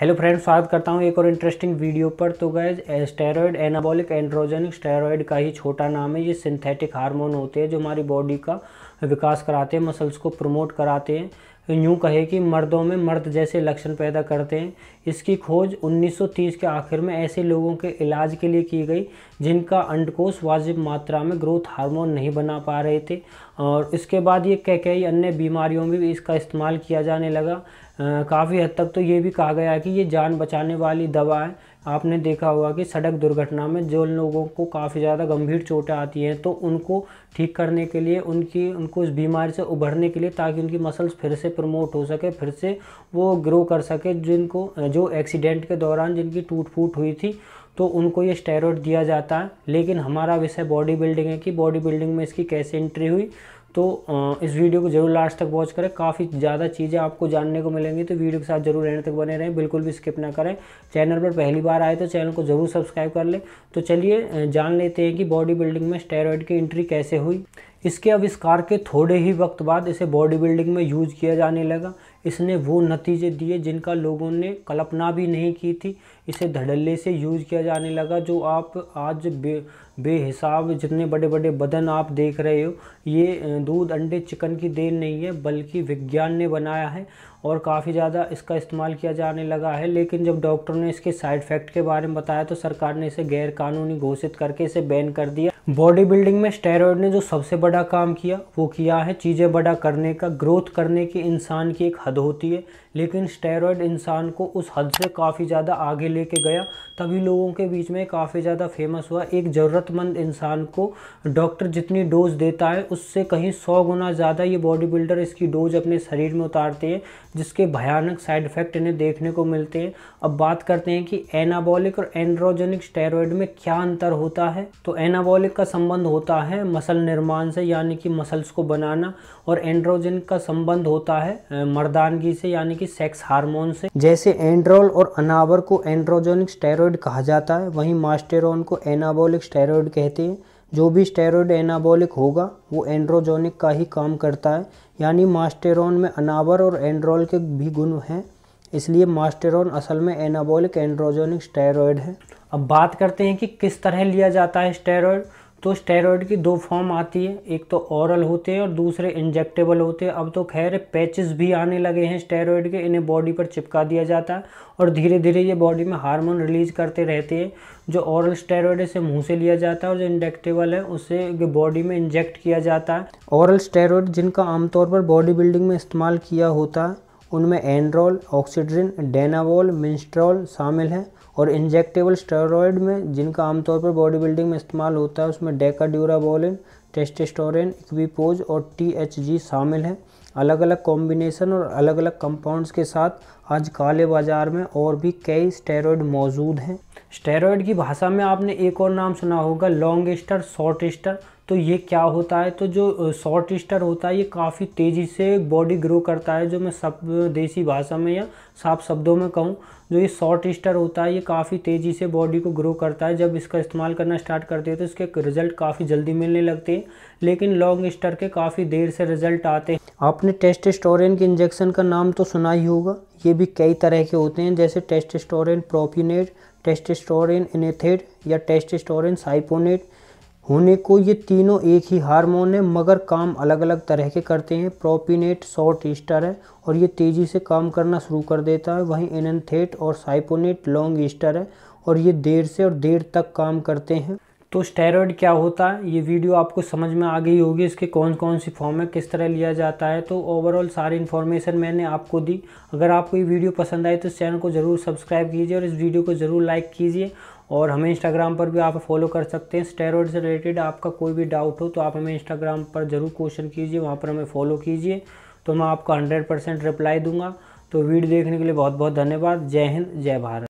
hello friends स्वागत करता हूँ एक और इंटरेस्टिंग वीडियो पर तो guys steroid anabolic androgenic steroid का ही छोटा नाम है ये सिंथेटिक हार्मोन होते हैं जो हमारी बॉडी का विकास कराते हैं मसल्स को प्रमोट कराते हैं यूँ कहे कि मर्दों में मर्द जैसे लक्षण पैदा करते हैं इसकी खोज 1930 के आखिर में ऐसे लोगों के इलाज के लिए की गई जिनका अंडकोश वाजिब मात्रा में ग्रोथ हार्मोन नहीं बना पा रहे थे और इसके बाद ये कह कई अन्य बीमारियों में भी इसका इस्तेमाल किया जाने लगा काफ़ी हद तक तो ये भी कहा गया है कि ये जान बचाने वाली दवा है आपने देखा होगा कि सड़क दुर्घटना में जो लोगों को काफ़ी ज़्यादा गंभीर चोटें आती हैं तो उनको ठीक करने के लिए उनकी उनको इस बीमारी से उभरने के लिए ताकि उनकी मसल्स फिर से प्रमोट हो सके फिर से वो ग्रो कर सके जिनको जो एक्सीडेंट के दौरान जिनकी टूट फूट हुई थी तो उनको ये स्टेरॉयड दिया जाता है लेकिन हमारा विषय बॉडी बिल्डिंग है कि बॉडी बिल्डिंग में इसकी कैसे एंट्री हुई तो इस वीडियो को जरूर लास्ट तक वॉच करें काफ़ी ज़्यादा चीज़ें आपको जानने को मिलेंगी तो वीडियो के साथ जरूर एंड तक बने रहें बिल्कुल भी स्किप ना करें चैनल पर पहली बार आए तो चैनल को ज़रूर सब्सक्राइब कर लें तो चलिए जान लेते हैं कि बॉडी बिल्डिंग में स्टेरॉयड की एंट्री कैसे हुई इसके आविष्कार के थोड़े ही वक्त बाद इसे बॉडी बिल्डिंग में यूज किया जाने लगा इसने वो नतीजे दिए जिनका लोगों ने कल्पना भी नहीं की थी इसे धड़ल्ले से यूज़ किया जाने लगा जो आप आज बे बेहिसाब जितने बड़े बड़े बदन आप देख रहे हो ये दूध अंडे चिकन की देन नहीं है बल्कि विज्ञान ने बनाया है और काफ़ी ज़्यादा इसका इस्तेमाल किया जाने लगा है लेकिन जब डॉक्टर ने इसके साइड इफेक्ट के बारे में बताया तो सरकार ने इसे गैर कानूनी घोषित करके इसे बैन कर दिया बॉडी बिल्डिंग में स्टेरॉयड ने जो सबसे बड़ा काम किया वो किया है चीज़ें बड़ा करने का ग्रोथ करने की इंसान की एक हद हद होती है लेकिन स्टेरॉयड इंसान को उस हद से काफ़ी ज़्यादा आगे लेके गया तभी लोगों के बीच में काफ़ी ज़्यादा फेमस हुआ एक ज़रूरतमंद इंसान को डॉक्टर जितनी डोज देता है उससे कहीं सौ गुना ज़्यादा ये बॉडी बिल्डर इसकी डोज अपने शरीर में उतारते हैं जिसके भयानक साइड इफ़ेक्ट इन्हें देखने को मिलते हैं अब बात करते हैं कि एनाबॉलिक और एंड्रोजेनिक स्टेरॉयड में क्या अंतर होता है तो एनाबॉलिक का संबंध होता है मसल निर्माण से यानी कि मसल्स को बनाना और एंड्रोजेनिक का संबंध होता है मर्दा मर्दानगी से यानी कि सेक्स हार्मोन से जैसे एंड्रोल और अनावर को एंड्रोजेनिक स्टेरॉयड कहा जाता है वहीं मास्टेरॉन को एनाबोलिक स्टेरॉयड कहते हैं जो भी स्टेरॉयड एनाबोलिक होगा वो एंड्रोजोनिक का ही काम करता है यानी मास्टेरॉन में अनावर और एंड्रोल के भी गुण हैं इसलिए मास्टेरॉन असल में एनाबोलिक एंड्रोजोनिक स्टेरॉयड है अब बात करते हैं कि किस तरह लिया जाता है स्टेरॉयड तो स्टेरॉयड की दो फॉर्म आती है एक तो औरल होते हैं और दूसरे इंजेक्टेबल होते हैं अब तो खैर पैचेस भी आने लगे हैं स्टेरॉयड के इन्हें बॉडी पर चिपका दिया जाता है और धीरे धीरे ये बॉडी में हार्मोन रिलीज करते रहते हैं जो औरल स्टेरॉयड से इसे मुंह से लिया जाता है और जो इंजेक्टेबल है उसे बॉडी में इंजेक्ट किया जाता है औरल स्टेरॉयड जिनका आमतौर पर बॉडी बिल्डिंग में इस्तेमाल किया होता है उनमें एंड्रोल ऑक्सीड्रिन डेनावोल मिंस्ट्रोल शामिल हैं और इंजेक्टेबल स्टेरॉयड में जिनका आमतौर पर बॉडी बिल्डिंग में इस्तेमाल होता है उसमें डेकाड्यूराबोलिन टेस्टेस्टोरिन इक्विपोज और टीएचजी शामिल हैं अलग अलग कॉम्बिनेशन और अलग अलग कंपाउंड्स के साथ आज काले बाज़ार में और भी कई स्टेरॉयड मौजूद हैं स्टेरॉयड की भाषा में आपने एक और नाम सुना होगा लॉन्ग स्टर शॉर्ट स्टर तो ये क्या होता है तो जो शॉर्ट स्टर होता है ये काफ़ी तेज़ी से बॉडी ग्रो करता है जो मैं सब देसी भाषा में या साफ शब्दों में कहूँ जो ये शॉर्ट स्टर होता है ये काफ़ी तेज़ी से बॉडी को ग्रो करता है जब इसका इस्तेमाल करना स्टार्ट करते हैं तो इसके रिजल्ट काफ़ी जल्दी मिलने लगते हैं लेकिन लॉन्ग स्टर के काफ़ी देर से रिजल्ट आते हैं आपने टेस्ट स्टोरेन के इंजेक्शन का नाम तो सुना ही होगा ये भी कई तरह के होते हैं जैसे टेस्ट टेस्टेस्टोरेन प्रोपिनेट स्टोरेन इनेथेड या स्टोरेन साइपोनेट होने को ये तीनों एक ही हार्मोन है मगर काम अलग अलग तरह के करते हैं प्रोपिनेट शॉर्ट ईस्टर है और ये तेज़ी से काम करना शुरू कर देता है वहीं एनथेट और साइपोनेट लॉन्ग ईस्टर है और ये देर से और देर तक काम करते हैं तो स्टेरॉयड क्या होता है ये वीडियो आपको समझ में आ गई होगी इसके कौन कौन सी फॉर्म है किस तरह लिया जाता है तो ओवरऑल सारी इन्फॉर्मेशन मैंने आपको दी अगर आपको ये वीडियो पसंद आए तो इस चैनल को ज़रूर सब्सक्राइब कीजिए और इस वीडियो को ज़रूर लाइक कीजिए और हमें इंस्टाग्राम पर भी आप फॉलो कर सकते हैं स्टेरॉइड से रिलेटेड आपका कोई भी डाउट हो तो आप हमें इंस्टाग्राम पर ज़रूर क्वेश्चन कीजिए वहाँ पर हमें फॉलो कीजिए तो मैं आपको हंड्रेड परसेंट रिप्लाई दूंगा तो वीडियो देखने के लिए बहुत बहुत धन्यवाद जय हिंद जय भारत